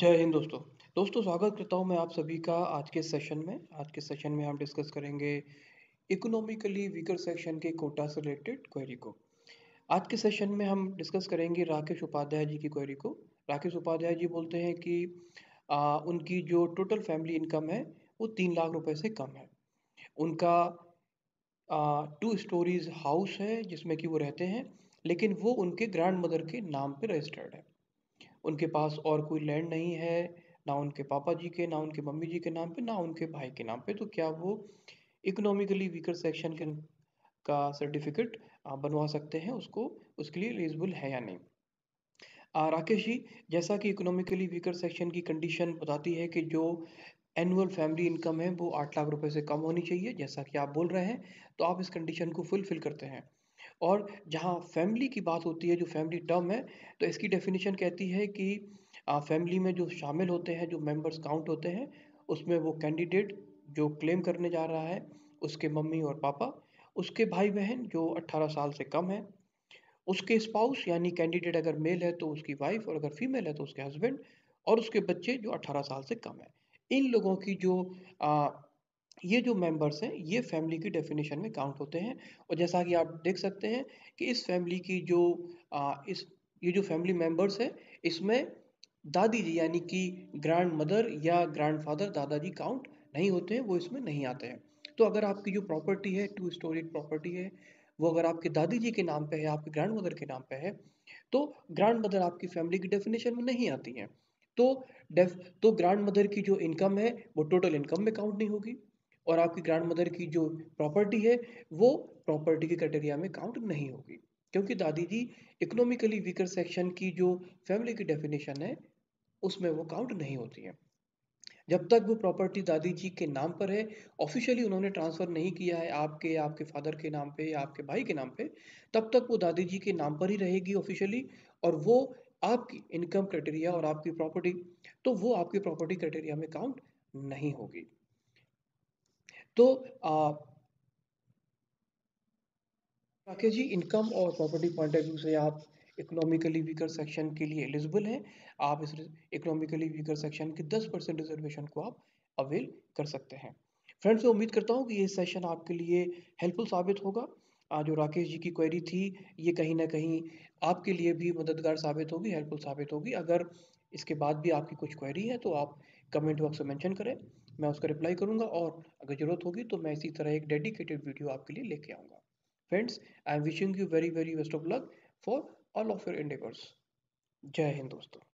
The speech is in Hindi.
जय हिंद दोस्तों दोस्तों स्वागत करता हूं मैं आप सभी का आज के सेशन में आज के सेशन में हम डिस्कस करेंगे इकोनॉमिकली वीकर सेक्शन के कोटा से रिलेटेड क्वेरी को आज के सेशन में हम डिस्कस करेंगे राकेश उपाध्याय जी की क्वेरी को राकेश उपाध्याय जी बोलते हैं कि आ, उनकी जो टोटल फैमिली इनकम है वो तीन लाख रुपए से कम है उनका टू स्टोरीज हाउस है जिसमें कि वो रहते हैं लेकिन वो उनके ग्रैंड मदर के नाम पर रजिस्टर्ड है उनके पास और कोई लैंड नहीं है ना उनके पापा जी के ना उनके मम्मी जी के नाम पे ना उनके भाई के नाम पे तो क्या वो इकोनॉमिकली वीकर सेक्शन के का सर्टिफिकेट बनवा सकते हैं उसको उसके लिए एलिजिबल है या नहीं आ, राकेश जी जैसा कि इकोनॉमिकली वीकर सेक्शन की कंडीशन बताती है कि जो एनुअल फैमिली इनकम है वो आठ लाख रुपए से कम होनी चाहिए जैसा कि आप बोल रहे हैं तो आप इस कंडीशन को फुलफिल करते हैं और जहाँ फैमिली की बात होती है जो फैमिली टर्म है तो इसकी डेफिनेशन कहती है कि फैमिली में जो शामिल होते हैं जो मेंबर्स काउंट होते हैं उसमें वो कैंडिडेट जो क्लेम करने जा रहा है उसके मम्मी और पापा उसके भाई बहन जो 18 साल से कम है उसके स्पाउस यानी कैंडिडेट अगर मेल है तो उसकी वाइफ और अगर फीमेल है तो उसके हस्बैंड और उसके बच्चे जो 18 साल से कम है इन लोगों की जो ये जो मेंबर्स हैं ये फैमिली की डेफिनेशन में काउंट होते हैं और जैसा कि आप देख सकते हैं कि इस फैमिली की जो आ, इस ये जो फैमिली मेंबर्स है इसमें दादी जी यानी कि ग्रैंड मदर या ग्रैंड फादर दादाजी काउंट नहीं होते हैं वो इसमें नहीं आते हैं तो अगर आपकी जो प्रॉपर्टी है टू स्टोरी प्रॉपर्टी है वो अगर आपके दादी जी के नाम पे है आपके ग्रैंड मदर के नाम पे है तो ग्रैंड मदर आपकी फैमिली की डेफिनेशन में नहीं आती हैं तो डेफ तो ग्रैंड मदर की जो इनकम है वो टोटल इनकम में काउंट नहीं होगी और आपकी ग्रैंड मदर की जो प्रॉपर्टी है वो प्रॉपर्टी के क्राइटेरिया में काउंट नहीं होगी क्योंकि दादी जी इकोनॉमिकली वीकर सेक्शन की जो फैमिली की डेफिनेशन है उसमें वो काउंट नहीं होती है जब तक वो प्रॉपर्टी दादी जी के नाम पर है ऑफिशियली उन्होंने ट्रांसफ़र नहीं किया है आपके आपके फादर के नाम पे या आपके भाई के नाम पे तब तक वो दादी जी के नाम पर ही रहेगी ऑफिशियली और वो आपकी इनकम क्राइटेरिया और आपकी प्रॉपर्टी तो वो आपकी प्रॉपर्टी क्राइटेरिया में काउंट नहीं होगी तो राकेश जी इनकम और प्रॉपर्टी पॉइंट ऑफ व्यू से आप इकोनॉमिकली वीकर सेक्शन के लिए एलिजिबल हैं आप इस इकोनॉमिकली वीकर सेक्शन के 10 परसेंट रिजर्वेशन को आप अवेल कर सकते हैं फ्रेंड्स मैं उम्मीद करता हूँ कि ये सेशन आपके लिए हेल्पफुल साबित होगा जो राकेश जी की क्वेरी थी ये कहीं ना कहीं आपके लिए भी मददगार साबित होगी हेल्पफुल साबित होगी अगर इसके बाद भी आपकी कुछ क्वेरी है तो आप कमेंट बॉक्स में मेंशन करें मैं उसका रिप्लाई करूंगा और अगर ज़रूरत होगी तो मैं इसी तरह एक डेडिकेटेड वीडियो आपके लिए लेके आऊँगा friends I am wishing you very very best of luck for all of your endeavours Jai Hind दोस्तों